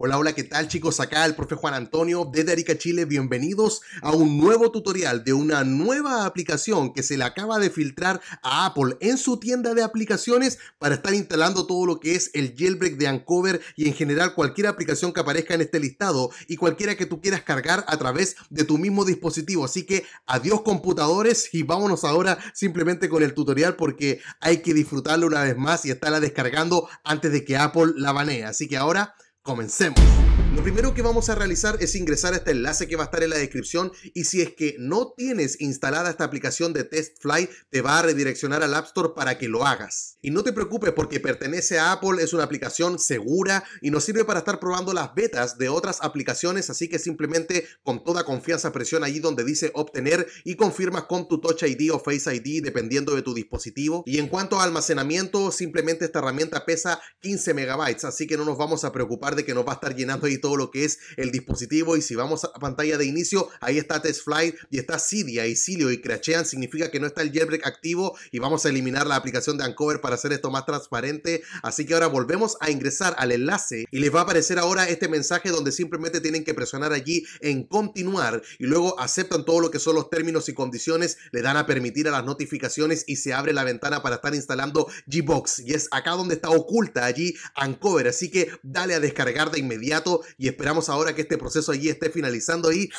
Hola, hola, ¿qué tal chicos? Acá el profe Juan Antonio desde Arica, Chile. Bienvenidos a un nuevo tutorial de una nueva aplicación que se le acaba de filtrar a Apple en su tienda de aplicaciones para estar instalando todo lo que es el jailbreak de Ancover y en general cualquier aplicación que aparezca en este listado y cualquiera que tú quieras cargar a través de tu mismo dispositivo. Así que adiós computadores y vámonos ahora simplemente con el tutorial porque hay que disfrutarlo una vez más y estarla descargando antes de que Apple la banee. Así que ahora Comencemos. Lo primero que vamos a realizar es ingresar a este enlace que va a estar en la descripción y si es que no tienes instalada esta aplicación de TestFly, te va a redireccionar al App Store para que lo hagas. Y no te preocupes porque pertenece a Apple, es una aplicación segura y nos sirve para estar probando las betas de otras aplicaciones, así que simplemente con toda confianza presiona ahí donde dice obtener y confirmas con tu Touch ID o Face ID dependiendo de tu dispositivo. Y en cuanto a almacenamiento, simplemente esta herramienta pesa 15 megabytes, así que no nos vamos a preocupar de que nos va a estar llenando ahí todo lo que es el dispositivo. Y si vamos a pantalla de inicio, ahí está Test Flight y está Cydia y Cilio y Crachean. significa que no está el jailbreak activo y vamos a eliminar la aplicación de Ancover para hacer esto más transparente. Así que ahora volvemos a ingresar al enlace y les va a aparecer ahora este mensaje donde simplemente tienen que presionar allí en continuar y luego aceptan todo lo que son los términos y condiciones, le dan a permitir a las notificaciones y se abre la ventana para estar instalando Gbox. Y es acá donde está oculta allí Ancover Así que dale a descargar de inmediato y esperamos ahora que este proceso allí esté finalizando y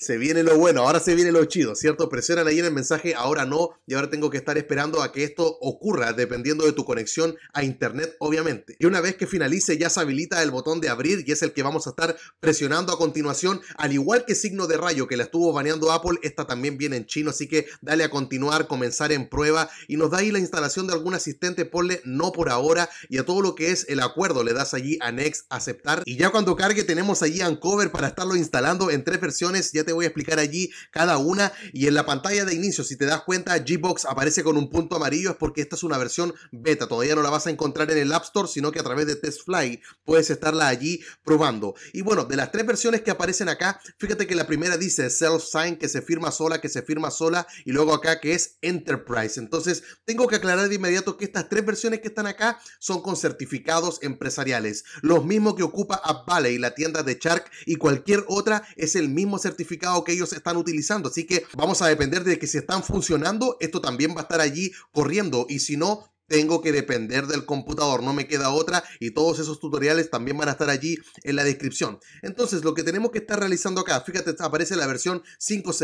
se viene lo bueno, ahora se viene lo chido, ¿cierto? Presionan ahí en el mensaje, ahora no, y ahora tengo que estar esperando a que esto ocurra, dependiendo de tu conexión a internet, obviamente. Y una vez que finalice, ya se habilita el botón de abrir, y es el que vamos a estar presionando a continuación, al igual que signo de rayo que la estuvo baneando Apple, esta también viene en chino, así que dale a continuar, comenzar en prueba, y nos da ahí la instalación de algún asistente, ponle no por ahora, y a todo lo que es el acuerdo, le das allí a Next, aceptar, y ya cuando cargue tenemos allí Uncover para estarlo instalando en tres versiones, ya te voy a explicar allí cada una. Y en la pantalla de inicio, si te das cuenta, Gbox aparece con un punto amarillo, es porque esta es una versión beta. Todavía no la vas a encontrar en el App Store, sino que a través de TestFly puedes estarla allí probando. Y bueno, de las tres versiones que aparecen acá, fíjate que la primera dice Self-Sign, que se firma sola, que se firma sola, y luego acá que es Enterprise. Entonces, tengo que aclarar de inmediato que estas tres versiones que están acá son con certificados empresariales. Los mismos que ocupa App Valley, la tienda de Shark, y cualquier otra es el mismo certificado que ellos están utilizando. Así que vamos a depender de que si están funcionando, esto también va a estar allí corriendo. Y si no, tengo que depender del computador, no me queda otra y todos esos tutoriales también van a estar allí en la descripción. Entonces, lo que tenemos que estar realizando acá, fíjate, aparece la versión 500,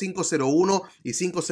501 y 500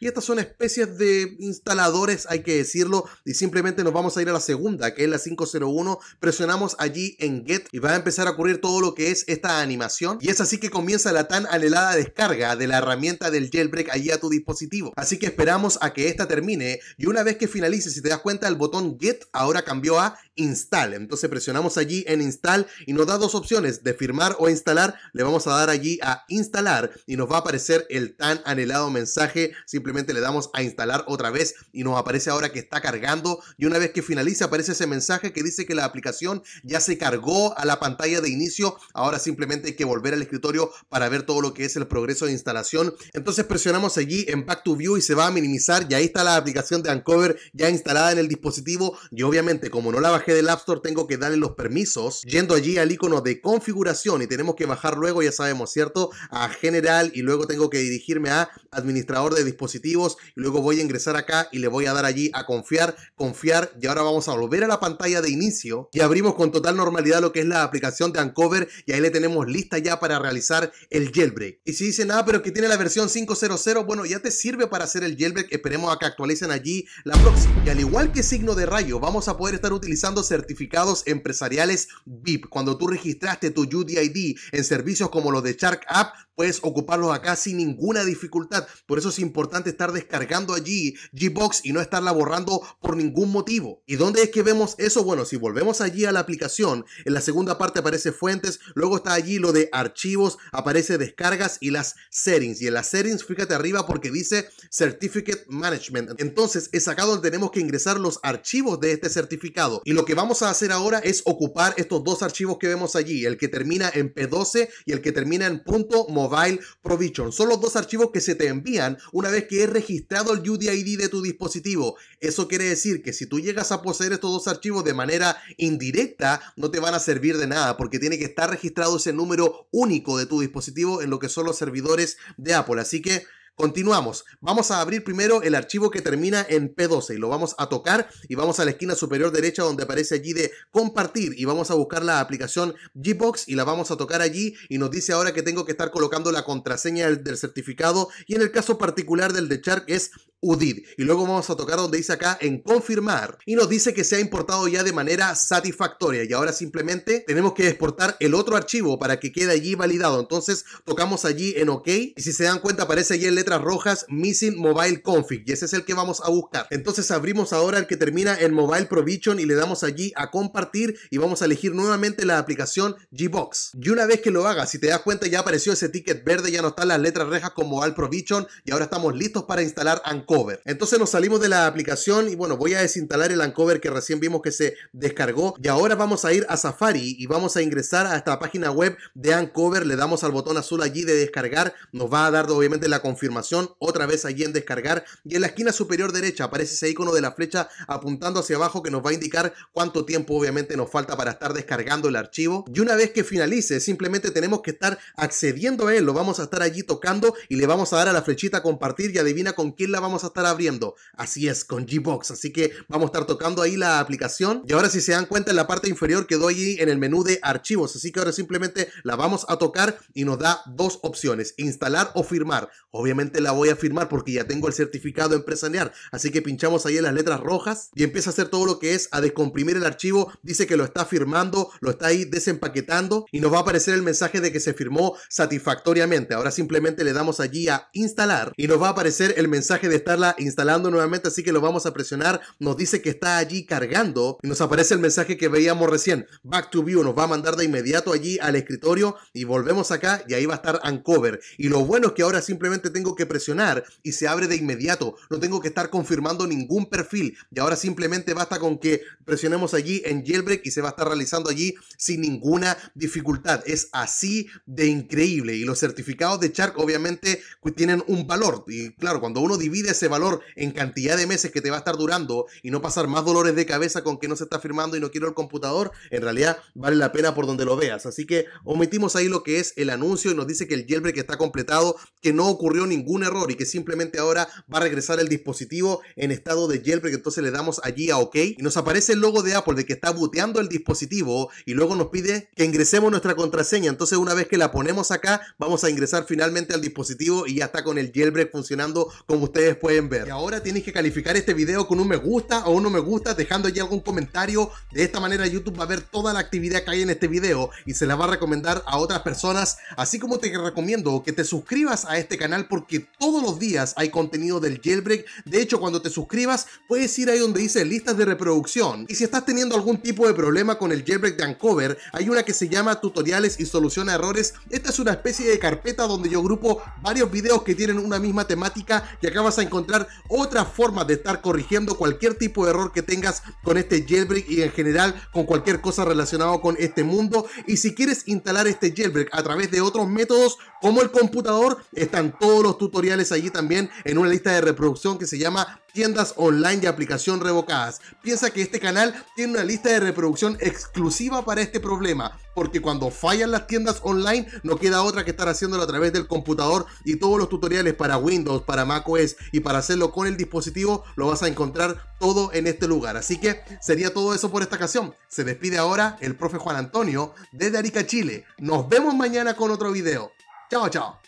y estas son especies de instaladores, hay que decirlo, y simplemente nos vamos a ir a la segunda, que es la 501, presionamos allí en Get y va a empezar a ocurrir todo lo que es esta animación y es así que comienza la tan anhelada descarga de la herramienta del jailbreak allí a tu dispositivo. Así que esperamos a que esta termine y una vez que finalice si te das cuenta, el botón Get ahora cambió a Install. Entonces presionamos allí en Install y nos da dos opciones, de firmar o instalar. Le vamos a dar allí a Instalar y nos va a aparecer el tan anhelado mensaje. Simplemente le damos a Instalar otra vez y nos aparece ahora que está cargando. Y una vez que finalice aparece ese mensaje que dice que la aplicación ya se cargó a la pantalla de inicio. Ahora simplemente hay que volver al escritorio para ver todo lo que es el progreso de instalación. Entonces presionamos allí en Back to View y se va a minimizar y ahí está la aplicación de Uncover ya instalada en el dispositivo y obviamente como no la bajé del App Store tengo que darle los permisos yendo allí al icono de configuración y tenemos que bajar luego, ya sabemos, ¿cierto? A general y luego tengo que dirigirme a administrador de dispositivos y luego voy a ingresar acá y le voy a dar allí a confiar, confiar y ahora vamos a volver a la pantalla de inicio y abrimos con total normalidad lo que es la aplicación de Uncover y ahí le tenemos lista ya para realizar el jailbreak. Y si dicen, ah, pero que tiene la versión 5.0.0, bueno, ya te sirve para hacer el jailbreak, esperemos a que actualicen allí la próxima y al igual que signo de rayo, vamos a poder estar utilizando certificados empresariales VIP. Cuando tú registraste tu UDID en servicios como los de Shark App, puedes ocuparlos acá sin ninguna dificultad. Por eso es importante estar descargando allí Gbox y no estarla borrando por ningún motivo. ¿Y dónde es que vemos eso? Bueno, si volvemos allí a la aplicación, en la segunda parte aparece fuentes, luego está allí lo de archivos, aparece descargas y las settings. Y en las settings, fíjate arriba porque dice Certificate Management. Entonces es sacado donde tenemos que ingresar los archivos de este certificado. Y lo que vamos a hacer ahora es ocupar estos dos archivos que vemos allí, el que termina en P12 y el que termina en punto .mobile provision. Son los dos archivos que se te envían una vez que es registrado el UDID de tu dispositivo. Eso quiere decir que si tú llegas a poseer estos dos archivos de manera indirecta, no te van a servir de nada porque tiene que estar registrado ese número único de tu dispositivo en lo que son los servidores de Apple. Así que Continuamos. Vamos a abrir primero el archivo que termina en P12 y lo vamos a tocar y vamos a la esquina superior derecha donde aparece allí de compartir y vamos a buscar la aplicación Gbox y la vamos a tocar allí y nos dice ahora que tengo que estar colocando la contraseña del, certificado y en el caso particular del de Shark es UDID. Y luego vamos a tocar donde dice acá en confirmar y nos dice que se ha importado ya de manera satisfactoria y ahora simplemente tenemos que exportar el otro archivo para que quede allí validado. Entonces tocamos allí en OK y si se dan cuenta aparece allí el rojas Missing Mobile Config y ese es el que vamos a buscar. Entonces abrimos ahora el que termina en Mobile Provision y le damos allí a compartir y vamos a elegir nuevamente la aplicación Gbox. Y una vez que lo hagas, si te das cuenta ya apareció ese ticket verde, ya no están las letras rejas con Mobile Provision y ahora estamos listos para instalar Uncover. Entonces nos salimos de la aplicación y bueno, voy a desinstalar el Ancover que recién vimos que se descargó y ahora vamos a ir a Safari y vamos a ingresar a esta página web de Uncover, le damos al botón azul allí de descargar, nos va a dar obviamente la confirmación otra vez allí en descargar y en la esquina superior derecha aparece ese icono de la flecha apuntando hacia abajo que nos va a indicar cuánto tiempo obviamente nos falta para estar descargando el archivo y una vez que finalice simplemente tenemos que estar accediendo a él, lo vamos a estar allí tocando y le vamos a dar a la flechita compartir y adivina con quién la vamos a estar abriendo, así es, con Gbox, así que vamos a estar tocando ahí la aplicación y ahora si se dan cuenta en la parte inferior quedó allí en el menú de archivos, así que ahora simplemente la vamos a tocar y nos da dos opciones, instalar o firmar, obviamente la voy a firmar porque ya tengo el certificado empresarial. Así que pinchamos ahí en las letras rojas y empieza a hacer todo lo que es a descomprimir el archivo. Dice que lo está firmando, lo está ahí desempaquetando y nos va a aparecer el mensaje de que se firmó satisfactoriamente. Ahora simplemente le damos allí a instalar y nos va a aparecer el mensaje de estarla instalando nuevamente. Así que lo vamos a presionar. Nos dice que está allí cargando y nos aparece el mensaje que veíamos recién. Back to view nos va a mandar de inmediato allí al escritorio y volvemos acá y ahí va a estar Uncover. Y lo bueno es que ahora simplemente tengo que presionar y se abre de inmediato. No tengo que estar confirmando ningún perfil y ahora simplemente basta con que presionemos allí en jailbreak y se va a estar realizando allí sin ninguna dificultad. Es así de increíble y los certificados de Shark obviamente tienen un valor y claro, cuando uno divide ese valor en cantidad de meses que te va a estar durando y no pasar más dolores de cabeza con que no se está firmando y no quiero el computador, en realidad vale la pena por donde lo veas. Así que omitimos ahí lo que es el anuncio y nos dice que el jailbreak está completado, que no ocurrió ningún error y que simplemente ahora va a regresar el dispositivo en estado de jailbreak. Entonces le damos allí a OK y nos aparece el logo de Apple de que está booteando el dispositivo y luego nos pide que ingresemos nuestra contraseña. Entonces una vez que la ponemos acá, vamos a ingresar finalmente al dispositivo y ya está con el jailbreak funcionando como ustedes pueden ver. Y ahora tienes que calificar este vídeo con un me gusta o un no me gusta, dejando allí algún comentario. De esta manera YouTube va a ver toda la actividad que hay en este vídeo y se la va a recomendar a otras personas, así como te recomiendo que te suscribas a este canal que todos los días hay contenido del jailbreak. De hecho, cuando te suscribas, puedes ir ahí donde dice listas de reproducción. Y si estás teniendo algún tipo de problema con el jailbreak de Uncover, hay una que se llama tutoriales y solución a errores. Esta es una especie de carpeta donde yo grupo varios videos que tienen una misma temática y acá vas a encontrar otras formas de estar corrigiendo cualquier tipo de error que tengas con este jailbreak y en general con cualquier cosa relacionado con este mundo. Y si quieres instalar este jailbreak a través de otros métodos como el computador, están todos los tutoriales allí también en una lista de reproducción que se llama tiendas online de aplicación revocadas. Piensa que este canal tiene una lista de reproducción exclusiva para este problema, porque cuando fallan las tiendas online no queda otra que estar haciéndolo a través del computador y todos los tutoriales para Windows, para macOS y para hacerlo con el dispositivo lo vas a encontrar todo en este lugar. Así que sería todo eso por esta ocasión. Se despide ahora el profe Juan Antonio desde Arica, Chile. Nos vemos mañana con otro video. Chao, chao.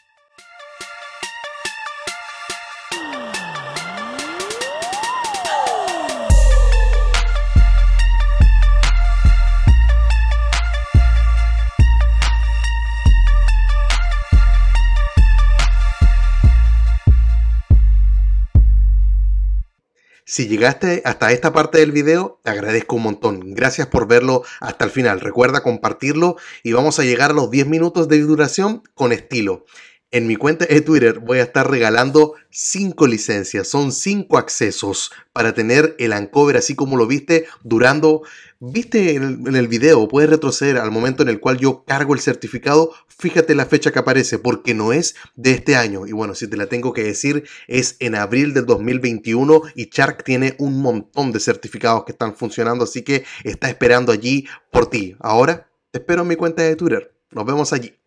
Si llegaste hasta esta parte del video, te agradezco un montón. Gracias por verlo hasta el final. Recuerda compartirlo y vamos a llegar a los 10 minutos de duración con estilo. En mi cuenta de Twitter voy a estar regalando 5 licencias, son 5 accesos para tener el Ancover así como lo viste durando, viste en, el video, puedes retroceder al momento en el cual yo cargo el certificado, fíjate la fecha que aparece porque no es de este año y bueno, si te la tengo que decir es en abril del 2021 y Shark tiene un montón de certificados que están funcionando, así que está esperando allí por ti. Ahora te espero en mi cuenta de Twitter, nos vemos allí.